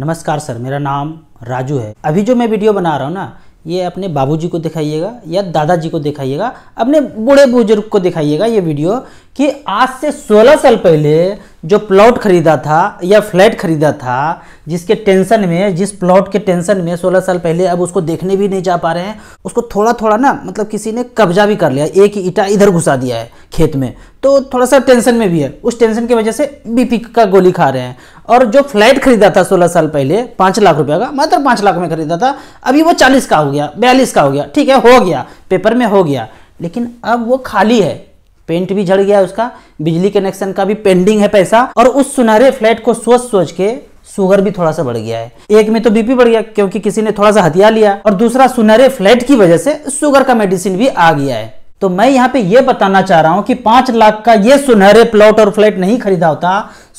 नमस्कार सर मेरा नाम राजू है अभी जो मैं वीडियो बना रहा हूँ ना ये अपने बाबूजी को दिखाइएगा या दादाजी को दिखाइएगा अपने बूढ़े बुजुर्ग को दिखाइएगा ये वीडियो कि आज से 16 साल पहले जो प्लॉट खरीदा था या फ्लैट खरीदा था जिसके टेंशन में जिस प्लॉट के टेंशन में 16 साल पहले अब उसको देखने भी नहीं जा पा रहे हैं उसको थोड़ा थोड़ा ना मतलब किसी ने कब्जा भी कर लिया एक ईटा इधर घुसा दिया है खेत में तो थोड़ा सा टेंशन में भी है उस टेंशन की वजह से बीपी का गोली खा रहे हैं और जो फ्लैट खरीदा था 16 साल पहले पांच लाख रुपए का मात्र पांच लाख में खरीदा था अभी वो चालीस का हो गया बयालीस का हो गया ठीक है हो गया पेपर में हो गया लेकिन अब वो खाली है पेंट भी झड़ गया उसका बिजली कनेक्शन का भी पेंडिंग है पैसा और उस सुनहरे फ्लैट को सोच सोच के शुगर भी थोड़ा सा बढ़ गया है एक में तो बीपी बढ़ गया क्योंकि किसी ने थोड़ा सा हथियार लिया और दूसरा सुनहरे फ्लैट की वजह से शुगर का मेडिसिन भी आ गया है तो मैं यहाँ पे ये बताना चाह रहा हूँ कि पांच लाख का ये सुनहरे प्लॉट और फ्लैट नहीं खरीदा होता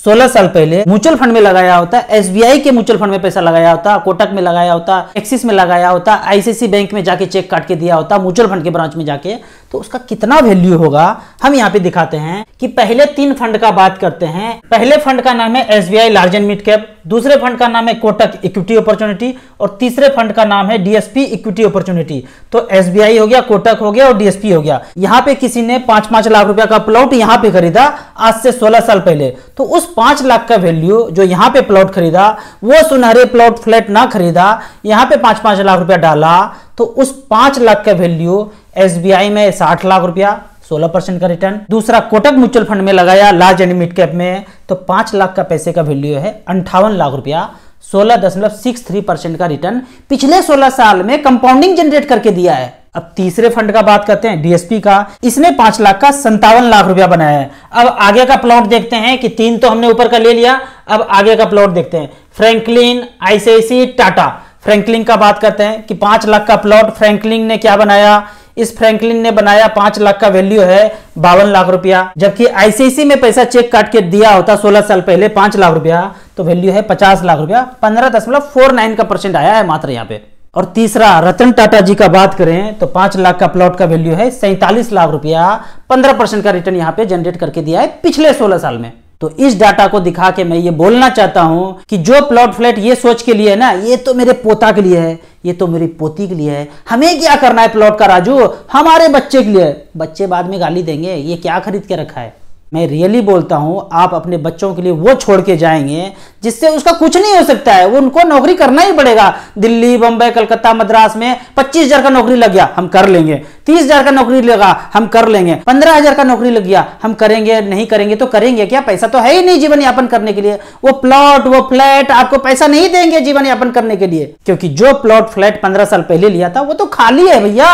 सोलह साल पहले म्यूचुअल फंड में लगाया होता एसबीआई के म्यूचुअल फंड में पैसा लगाया होता कोटक में लगाया होता एक्सिस में लगाया होता आईसीसी बैंक में जाके चेक काट के दिया होता म्यूचुअल फंड के ब्रांच में जाके तो उसका कितना वैल्यू होगा हम यहाँ पे दिखाते हैं कि पहले तीन फंड का बात करते हैं पहले फंड का नाम है S large and mid cap दूसरे फंड का नाम है कोटक इक्विटी अपॉर्चुनिटी और तीसरे फंड का नाम है डीएसपी इक्विटी अपॉर्चुनिटी तो एस हो गया कोटक हो गया और डीएसपी हो गया यहाँ पे किसी ने पांच पांच लाख रुपया का प्लॉट यहाँ पे खरीदा आज से सोलह साल पहले तो उस पांच लाख का वैल्यू जो यहाँ पे प्लॉट खरीदा वो सुनहरे प्लॉट फ्लैट ना खरीदा यहाँ पे पांच पांच लाख रुपया डाला तो उस पांच लाख का वैल्यू एस में साठ लाख रुपया सोलह परसेंट का रिटर्न दूसरा कोटक म्यूचुअल फंड में लगाया लार्ज एंड मिड कैप में तो पांच लाख का पैसे का वैल्यू है अंठावन लाख रुपया सोलह दशमलव सिक्स थ्री परसेंट का रिटर्न पिछले सोलह साल में कंपाउंडिंग जनरेट करके दिया है अब तीसरे फंड का बात करते हैं डीएसपी का इसने पांच लाख का संतावन लाख रुपया बनाया है अब आगे का प्लॉट देखते हैं कि तीन तो हमने ऊपर का ले लिया अब आगे का प्लॉट देखते हैं फ्रैंकलिन आईसीआईसी टाटा फ्रैंकलिन का बात करते हैं कि पांच लाख का प्लॉट फ्रैंकलिन ने क्या बनाया इस फ्रैंकलिन ने बनाया पांच लाख का वैल्यू है बावन लाख रुपया जबकि आईसीसी में पैसा चेक काट के दिया होता सोलह साल पहले पांच लाख रुपया तो वैल्यू है पचास लाख रुपया पंद्रह दशमलव फोर नाइन का परसेंट आया है मात्र यहाँ पे और तीसरा रतन टाटा जी का बात करें तो पांच लाख का प्लॉट का वैल्यू है सैंतालीस लाख रुपया पंद्रह परसेंट का रिटर्न यहाँ पे जनरेट करके दिया है पिछले सोलह साल में तो इस डाटा को दिखा के मैं ये बोलना चाहता हूं कि जो प्लॉट फ्लैट ये सोच के लिए है ना ये तो मेरे पोता के लिए है ये तो मेरी पोती के लिए है हमें क्या करना है प्लॉट का राजू हमारे बच्चे के लिए बच्चे बाद में गाली देंगे ये क्या खरीद के रखा है मैं रियली बोलता हूँ आप अपने बच्चों के लिए वो छोड़ के जाएंगे जिससे उसका कुछ नहीं हो सकता है उनको नौकरी करना ही पड़ेगा दिल्ली बम्बई कलकत्ता मद्रास में पच्चीस हजार का नौकरी लग गया हम कर लेंगे तीस हजार का नौकरी लगा हम कर लेंगे पंद्रह हजार का नौकरी लग गया हम करेंगे नहीं करेंगे तो करेंगे क्या पैसा तो है ही नहीं जीवन यापन करने के लिए वो प्लॉट वो फ्लैट आपको पैसा नहीं देंगे जीवन यापन करने के लिए क्योंकि जो प्लॉट फ्लैट पंद्रह साल पहले लिया था वो तो खाली है भैया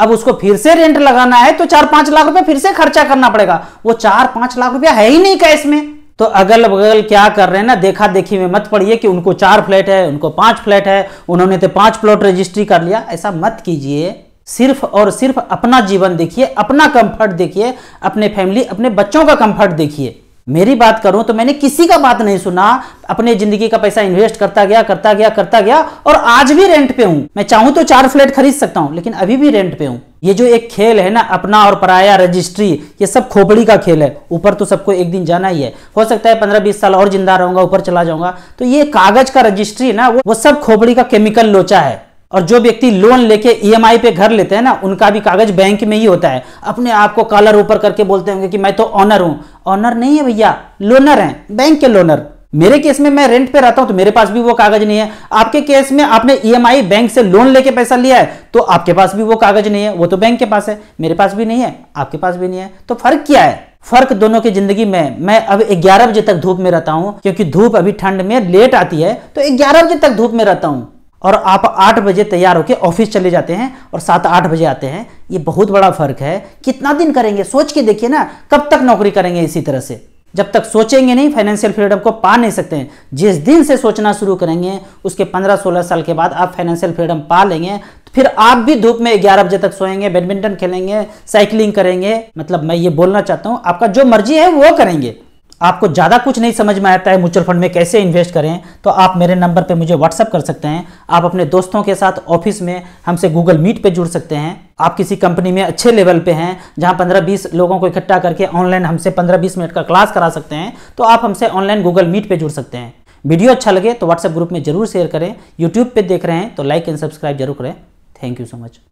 अब उसको फिर से रेंट लगाना है तो चार पांच लाख रुपया फिर से खर्चा करना पड़ेगा वो चार पांच लाख रुपया है ही नहीं कैश में तो अगल बगल क्या कर रहे हैं ना देखा देखी में मत पड़िए कि उनको चार फ्लैट है उनको पांच फ्लैट है उन्होंने तो पांच प्लॉट रजिस्ट्री कर लिया ऐसा मत कीजिए सिर्फ और सिर्फ अपना जीवन देखिए अपना कंफर्ट देखिए अपने फैमिली अपने बच्चों का कंफर्ट देखिए मेरी बात करूं तो मैंने किसी का बात नहीं सुना अपने जिंदगी का पैसा इन्वेस्ट करता गया करता गया करता गया और आज भी रेंट पे हूं मैं चाहूं तो चार फ्लैट खरीद सकता हूं लेकिन अभी भी रेंट पे हूं ये जो एक खेल है ना अपना और पराया रजिस्ट्री ये सब खोपड़ी का खेल है ऊपर तो सबको एक दिन जाना ही है हो सकता है पंद्रह बीस साल और जिंदा रहूंगा ऊपर चला जाऊंगा तो ये कागज का रजिस्ट्री ना वो, वो सब खोपड़ी का केमिकल लोचा है और जो व्यक्ति लोन लेके ईएमआई e पे घर लेते हैं ना उनका भी कागज बैंक में ही होता है अपने आप को कॉलर ऊपर करके बोलते होंगे कि मैं तो ऑनर हूं ऑनर नहीं है भैया लोनर हैं बैंक के लोनर मेरे केस में मैं रेंट पे रहता हूं तो मेरे पास भी वो कागज नहीं है आपके केस में आपने ईएमआई e बैंक से लोन लेके पैसा लिया है तो आपके पास भी वो कागज नहीं है वो तो बैंक के पास है मेरे पास भी नहीं है आपके पास भी नहीं है तो फर्क क्या है फर्क दोनों की जिंदगी में मैं अब 11 बजे तक धूप में रहता हूं क्योंकि धूप अभी ठंड में लेट आती है तो 11 बजे तक धूप में रहता हूं और आप आठ बजे तैयार होकर ऑफिस चले जाते हैं और सात आठ बजे आते हैं ये बहुत बड़ा फर्क है कितना दिन करेंगे सोच के देखिए ना कब तक नौकरी करेंगे इसी तरह से जब तक सोचेंगे नहीं फाइनेंशियल फ्रीडम को पा नहीं सकते हैं जिस दिन से सोचना शुरू करेंगे उसके 15-16 साल के बाद आप फाइनेंशियल फ्रीडम पा लेंगे तो फिर आप भी धूप में 11 बजे तक सोएंगे बैडमिंटन खेलेंगे साइकिलिंग करेंगे मतलब मैं ये बोलना चाहता हूँ आपका जो मर्जी है वो करेंगे आपको ज़्यादा कुछ नहीं समझ में आता है म्यूचुअल फंड में कैसे इन्वेस्ट करें तो आप मेरे नंबर पर मुझे व्हाट्सअप कर सकते हैं आप अपने दोस्तों के साथ ऑफिस में हमसे गूगल मीट पर जुड़ सकते हैं आप किसी कंपनी में अच्छे लेवल पे हैं जहां 15-20 लोगों को इकट्ठा करके ऑनलाइन हमसे 15-20 मिनट का क्लास करा सकते हैं तो आप हमसे ऑनलाइन गूगल मीट पर जुड़ सकते हैं वीडियो अच्छा लगे तो व्हाट्सएप ग्रुप में जरूर शेयर करें यूट्यूब पर देख रहे हैं तो लाइक एंड सब्सक्राइब जरूर करें थैंक यू सो मच